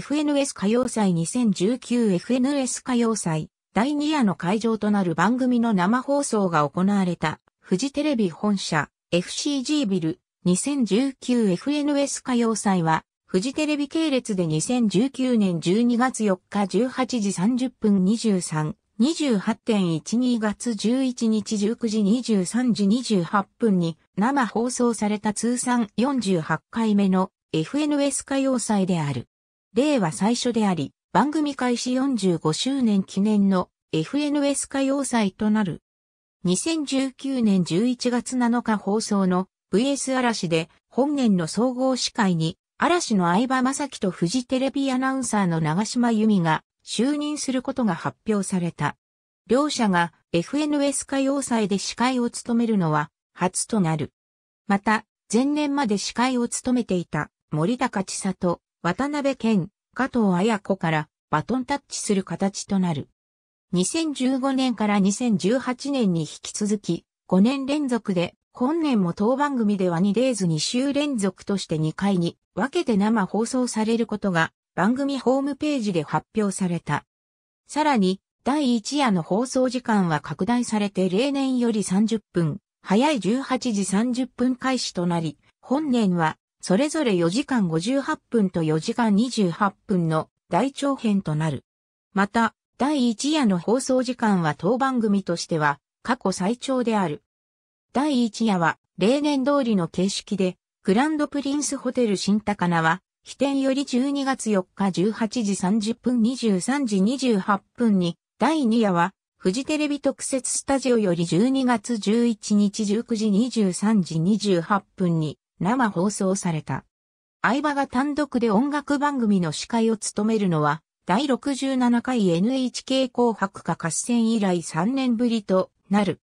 FNS 歌謡祭 2019FNS 歌謡祭第2夜の会場となる番組の生放送が行われたフジテレビ本社 FCG ビル 2019FNS 歌謡祭はフジテレビ系列で2019年12月4日18時30分23 28.12月11日19時23時28分に生放送された通算48回目の FNS 歌謡祭である。令和最初であり、番組開始45周年記念の FNS 歌謡祭となる。2019年11月7日放送の VS 嵐で本年の総合司会に嵐の相葉正樹とフジテレビアナウンサーの長島由美が就任することが発表された。両者が FNS 歌謡祭で司会を務めるのは初となる。また、前年まで司会を務めていた森高千里、渡辺健、加藤綾子からバトンタッチする形となる。2015年から2018年に引き続き、5年連続で、本年も当番組では2デーズ2週連続として2回に分けて生放送されることが番組ホームページで発表された。さらに、第1夜の放送時間は拡大されて例年より30分、早い18時30分開始となり、本年はそれぞれ4時間58分と4時間28分の大長編となる。また、第1夜の放送時間は当番組としては過去最長である。第1夜は例年通りの形式で、グランドプリンスホテル新高菜は、起点より12月4日18時30分23時28分に、第2夜は、フジテレビ特設スタジオより12月11日19時23時28分に、生放送された。相葉が単独で音楽番組の司会を務めるのは、第67回 NHK 紅白歌合戦以来3年ぶりとなる。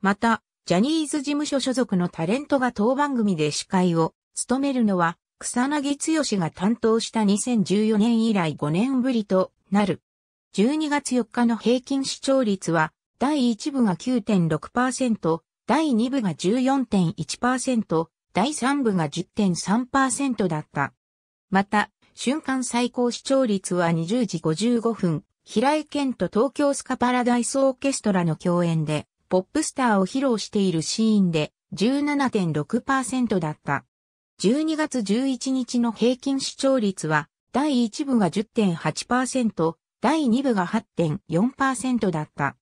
また、ジャニーズ事務所所属のタレントが当番組で司会を務めるのは、草薙剛が担当した2014年以来5年ぶりとなる。12月4日の平均視聴率は、第1部が9.6%、第2部が14.1%、第3部が10.3%だった。また、瞬間最高視聴率は20時55分、平井健と東京スカパラダイスオーケストラの共演で、ポップスターを披露しているシーンで17.6%だった。12月11日の平均視聴率は、第1部が10.8%、第2部が8.4%だった。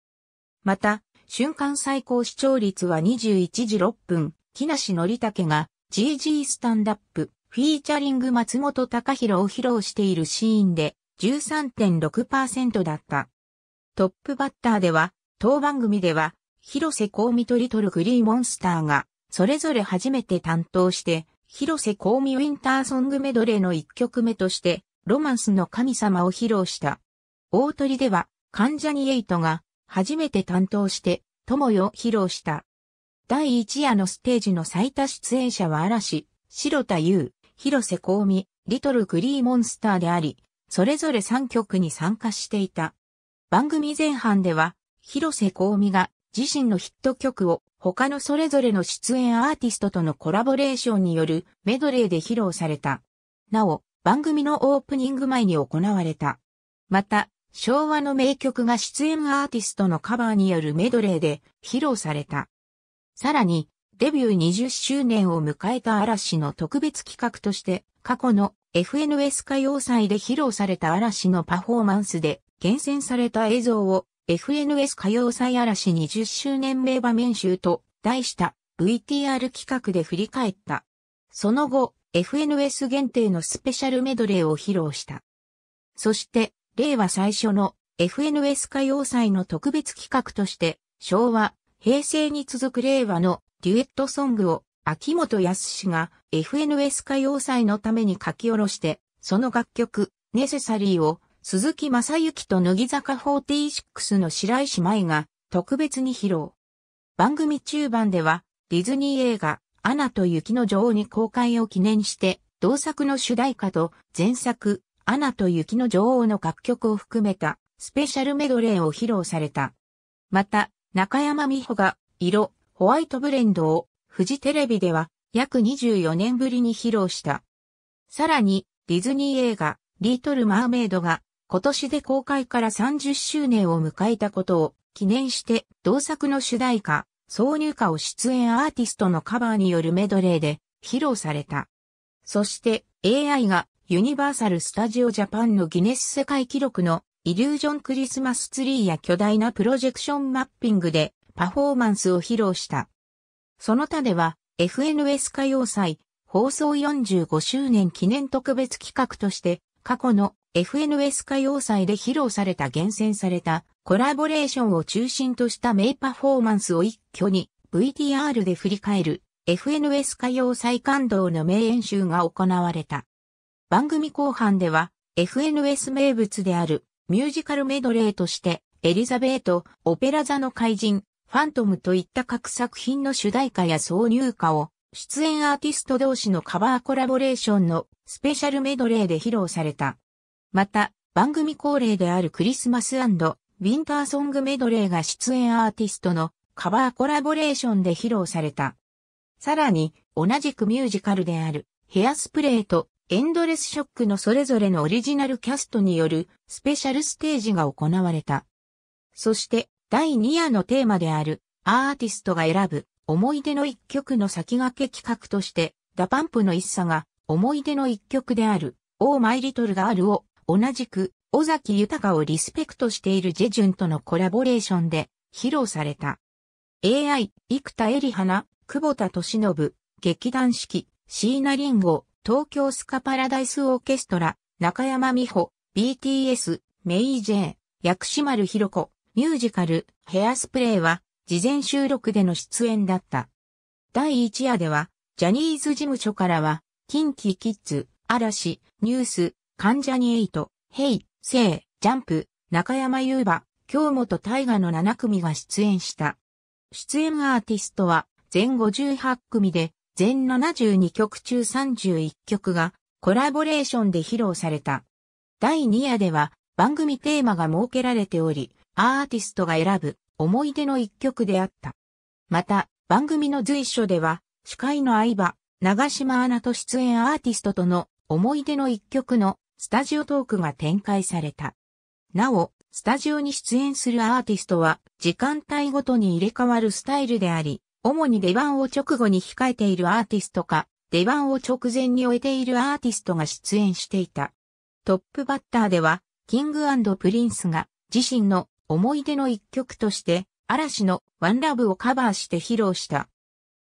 また、瞬間最高視聴率は21時6分、木梨憲武が GG スタンダップフィーチャリング松本隆弘を披露しているシーンで13.6%だった。トップバッターでは当番組では広瀬香美とリトルグリーモンスターがそれぞれ初めて担当して広瀬香美ウィンターソングメドレーの1曲目としてロマンスの神様を披露した。大鳥では関ジャニエイトが初めて担当して友よ披露した。第1夜のステージの最多出演者は嵐、白田優、広瀬香美、リトルグリーモンスターであり、それぞれ3曲に参加していた。番組前半では、広瀬香美が自身のヒット曲を他のそれぞれの出演アーティストとのコラボレーションによるメドレーで披露された。なお、番組のオープニング前に行われた。また、昭和の名曲が出演アーティストのカバーによるメドレーで披露された。さらに、デビュー20周年を迎えた嵐の特別企画として、過去の FNS 歌謡祭で披露された嵐のパフォーマンスで厳選された映像を FNS 歌謡祭嵐20周年名場面集と題した VTR 企画で振り返った。その後、FNS 限定のスペシャルメドレーを披露した。そして、令和最初の FNS 歌謡祭の特別企画として、昭和、平成に続く令和のデュエットソングを秋元康が FNS 歌謡祭のために書き下ろして、その楽曲、ネセサリーを鈴木正幸と乃木坂46の白石舞が特別に披露。番組中盤ではディズニー映画アナと雪の女王に公開を記念して同作の主題歌と前作アナと雪の女王の楽曲を含めたスペシャルメドレーを披露された。また中山美穂が、色、ホワイトブレンドを、フジテレビでは、約24年ぶりに披露した。さらに、ディズニー映画、リートル・マーメイドが、今年で公開から30周年を迎えたことを、記念して、同作の主題歌、挿入歌を出演アーティストのカバーによるメドレーで、披露された。そして、AI が、ユニバーサル・スタジオ・ジャパンのギネス世界記録のイリュージョンクリスマスツリーや巨大なプロジェクションマッピングでパフォーマンスを披露した。その他では FNS 歌謡祭放送45周年記念特別企画として過去の FNS 歌謡祭で披露された厳選されたコラボレーションを中心とした名パフォーマンスを一挙に VTR で振り返る FNS 歌謡祭感動の名演習が行われた。番組後半では FNS 名物であるミュージカルメドレーとして、エリザベート、オペラ座の怪人、ファントムといった各作品の主題歌や挿入歌を、出演アーティスト同士のカバーコラボレーションのスペシャルメドレーで披露された。また、番組恒例であるクリスマスウィンターソングメドレーが出演アーティストのカバーコラボレーションで披露された。さらに、同じくミュージカルであるヘアスプレーとエンドレスショックのそれぞれのオリジナルキャストによるスペシャルステージが行われた。そして第2夜のテーマであるアーティストが選ぶ思い出の一曲の先駆け企画としてダパンプの一茶が思い出の一曲であるオーマイリトルガールを同じく尾崎豊をリスペクトしているジェジュンとのコラボレーションで披露された。AI、生田絵里花、久保田敏信、劇団四季、椎名林檎、東京スカパラダイスオーケストラ、中山美穂、BTS、メイ・ジェー、薬師丸ひろ子、ミュージカル、ヘアスプレーは、事前収録での出演だった。第1夜では、ジャニーズ事務所からは、キンキキッズ、嵐、ニュース、関ジャニエイト、ヘイ、セイ、ジャンプ、中山優馬、京本大河の7組が出演した。出演アーティストは、全58組で、全72曲中31曲がコラボレーションで披露された。第2夜では番組テーマが設けられており、アーティストが選ぶ思い出の一曲であった。また、番組の随所では、司会の相葉、長島アナと出演アーティストとの思い出の一曲のスタジオトークが展開された。なお、スタジオに出演するアーティストは時間帯ごとに入れ替わるスタイルであり、主に出番を直後に控えているアーティストか、出番を直前に終えているアーティストが出演していた。トップバッターでは、キングプリンスが自身の思い出の一曲として、嵐のワンラブをカバーして披露した。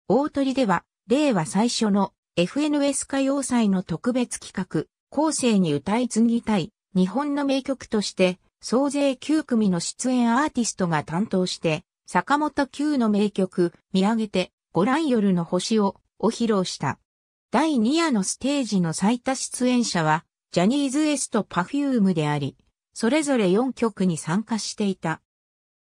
大鳥では、令和最初の FNS 歌謡祭の特別企画、後世に歌い継ぎたい日本の名曲として、総勢9組の出演アーティストが担当して、坂本九の名曲、見上げて、ご覧夜の星を、を披露した。第2夜のステージの最多出演者は、ジャニーズ S とパフュームであり、それぞれ4曲に参加していた。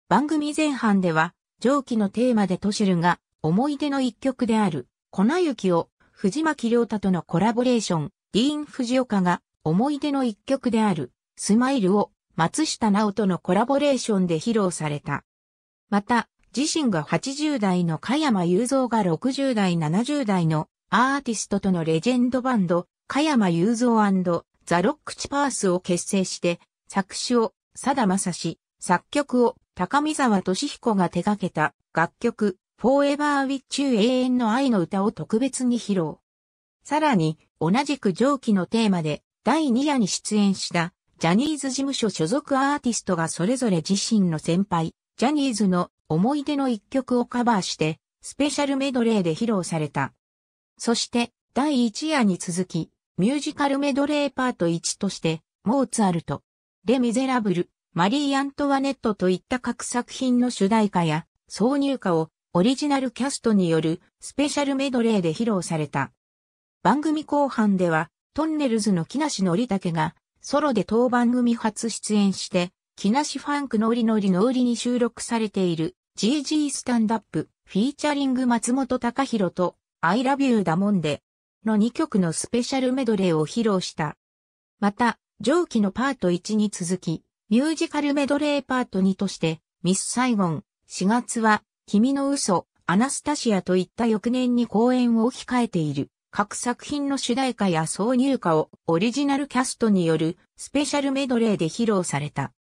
番組前半では、上記のテーマでトシルが、思い出の一曲である、粉雪を、藤巻亮太とのコラボレーション、ディーン・藤岡が、思い出の一曲である、スマイルを、松下直とのコラボレーションで披露された。また、自身が80代の加山雄三が60代70代のアーティストとのレジェンドバンド、加山雄三ザ・ロック・チパースを結成して、作詞を、さだまさし、作曲を、高見沢俊彦が手掛けた楽曲、フォーエバー・ウィッチュー永遠の愛の歌を特別に披露。さらに、同じく上記のテーマで、第2夜に出演した、ジャニーズ事務所所属アーティストがそれぞれ自身の先輩、ジャニーズの思い出の一曲をカバーして、スペシャルメドレーで披露された。そして、第1夜に続き、ミュージカルメドレーパート1として、モーツァルト、レ・ミゼラブル、マリー・アントワネットといった各作品の主題歌や挿入歌をオリジナルキャストによるスペシャルメドレーで披露された。番組後半ではトンネルズの木梨憲武がソロで当番組初出演して木梨ファンクのりのりのりに収録されている GG スタンダップフィーチャリング松本隆弘と I love you だもんでの2曲のスペシャルメドレーを披露した。また、上記のパート1に続き、ミュージカルメドレーパート2として、ミス・サイゴン、4月は、君の嘘、アナスタシアといった翌年に公演を控えている。各作品の主題歌や挿入歌をオリジナルキャストによるスペシャルメドレーで披露された。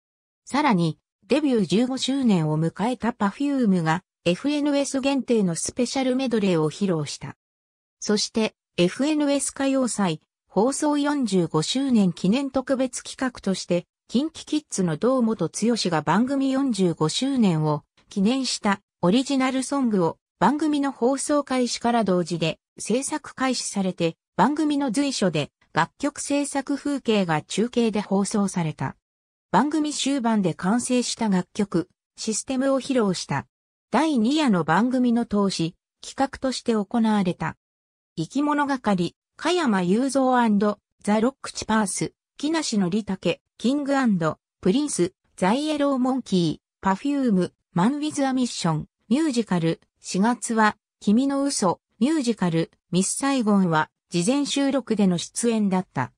さらに、デビュー15周年を迎えた Perfume が FNS 限定のスペシャルメドレーを披露した。そして FNS 歌謡祭放送45周年記念特別企画として、近畿キッズの堂本剛が番組45周年を記念したオリジナルソングを番組の放送開始から同時で制作開始されて番組の随所で楽曲制作風景が中継で放送された。番組終盤で完成した楽曲、システムを披露した。第2夜の番組の投資、企画として行われた。生き物がかり、加山雄三ザ・ロックチパース、木梨のりたけ、キングプリンス、ザイエローモンキー、パフューム、マン・ウィズ・ア・ミッション、ミュージカル、4月は、君の嘘、ミュージカル、ミス・サイゴンは、事前収録での出演だった。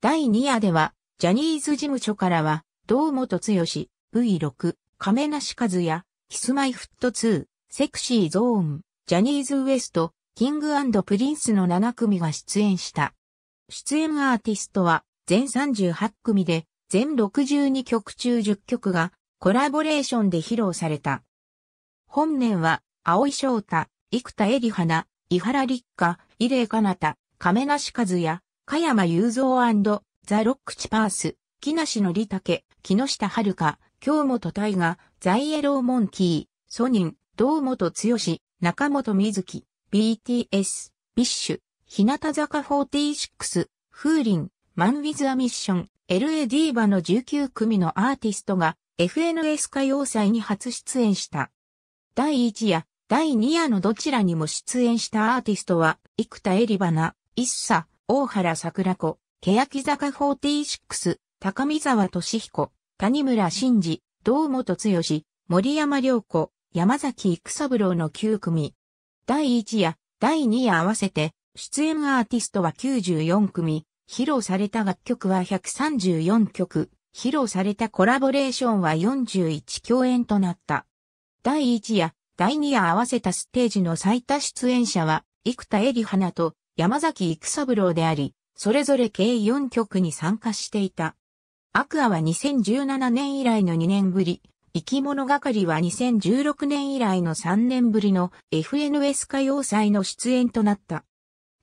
第2夜では、ジャニーズ事務所からは、堂本剛、V6、亀梨和也、キスマイフット2、セクシーゾーン、ジャニーズウエスト、キングプリンスの7組が出演した。出演アーティストは全38組で、全62曲中10曲がコラボレーションで披露された。本年は、青井翔太、生田絵里花、伊原立花、伊礼かなた、亀梨和也、加山雄三ザ・ロックチパース、木梨のりたけ、木下遥、京本大河、ザイエローモンキー、ソニン、堂本剛、中本瑞希、BTS、ビッシュ、日向坂46、風林、マンウィズアミッション、LA d ィバの19組のアーティストが FNS 歌謡祭に初出演した。第1夜、第2夜のどちらにも出演したアーティストは、生田絵里花、一茶、大原桜子、欅坂46、高見沢俊彦、谷村新司、堂本剛、森山良子、山崎育三郎の9組。第1夜、第2夜合わせて、出演アーティストは94組、披露された楽曲は134曲、披露されたコラボレーションは41共演となった。第1夜、第2夜合わせたステージの最多出演者は、生田絵里花と山崎育三郎であり、それぞれ計4曲に参加していた。アクアは2017年以来の2年ぶり、生き物係は2016年以来の3年ぶりの FNS 歌謡祭の出演となった。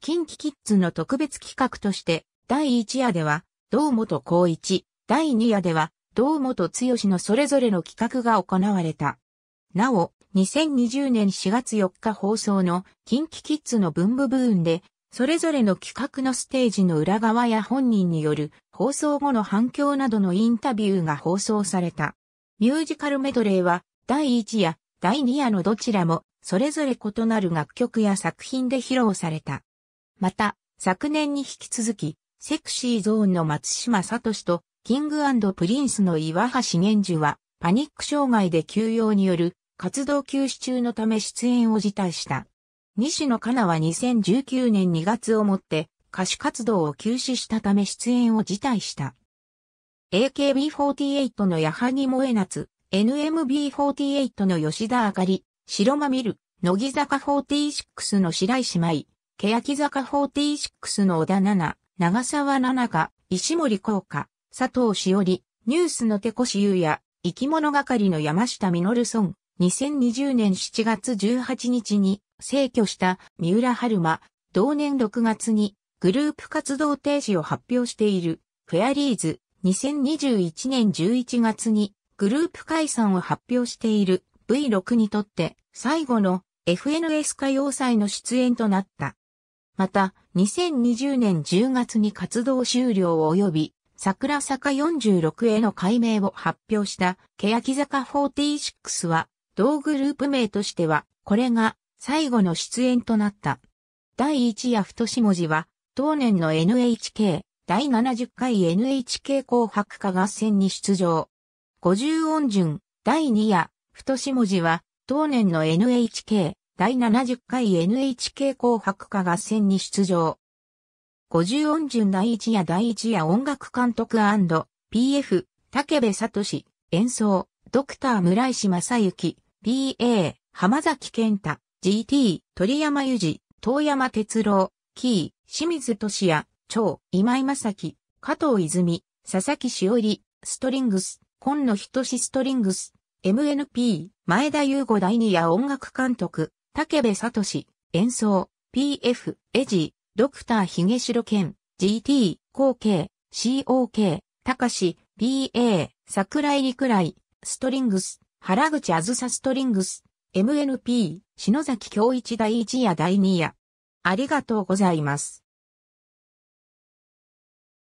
近畿キッズの特別企画として、第1夜では、堂本光一、第2夜では、堂本剛のそれぞれの企画が行われた。なお、2020年4月4日放送の近畿キッズの文部部分で、それぞれの企画のステージの裏側や本人による放送後の反響などのインタビューが放送された。ミュージカルメドレーは第1夜、第2夜のどちらもそれぞれ異なる楽曲や作品で披露された。また、昨年に引き続き、セクシーゾーンの松島聡と、キングプリンスの岩橋玄樹は、パニック障害で休養による活動休止中のため出演を辞退した。西野カナは2019年2月をもって、歌手活動を休止したため出演を辞退した。AKB48 の矢作萌夏、NMB48 の吉田あかり、白間みる、乃木坂46の白石舞、欅坂46の小田奈々、長沢奈々が、石森効花、佐藤しおり、ニュースの手越優也、生き物係の山下みの実村、2020年7月18日に、逝去した三浦春馬、同年6月にグループ活動停止を発表している、フェアリーズ、2021年11月にグループ解散を発表している V6 にとって最後の FNS 歌謡祭の出演となった。また、2020年10月に活動終了及び、桜坂46への改名を発表した欅坂46は、同グループ名としては、これが最後の出演となった。第1夜太文字は、同年の NHK 第70回 NHK 紅白歌合戦に出場。五十音順第2夜、太し文字は当年の NHK 第70回 NHK 紅白歌合戦に出場。五十音順第1夜第1夜音楽監督 &PF 竹部聡演奏ドクター村石正幸 PA 浜崎健太 GT 鳥山裕二東山哲郎キー、清水俊也、長、今井正樹、加藤泉、佐々木しおり、ストリングス、今野仁ストリングス、MNP、前田優吾第二夜音楽監督、竹部聡、演奏、PF、エジ、ドクター髭城健、GT、後継、COK、高し、BA、桜井陸来、ストリングス、原口あずさストリングス、MNP、篠崎京一第一夜第二夜。ありがとうございます。